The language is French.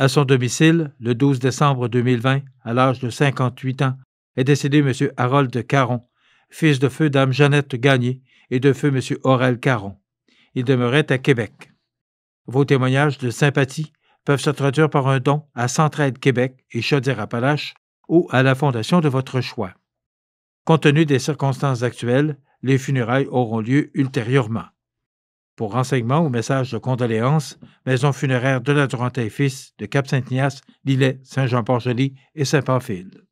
À son domicile, le 12 décembre 2020, à l'âge de 58 ans, est décédé M. Harold Caron, fils de feu Dame Jeannette Gagné et de feu M. Aurel Caron. Il demeurait à Québec. Vos témoignages de sympathie peuvent se traduire par un don à Centraide Québec et Chaudière-Appalaches ou à la fondation de votre choix. Compte tenu des circonstances actuelles, les funérailles auront lieu ultérieurement. Pour renseignements ou messages de condoléances, Maison funéraire de la et fils de Cap-Saint-Ignace, Lillet, Saint-Jean-Port-Joli et Saint-Pamphile.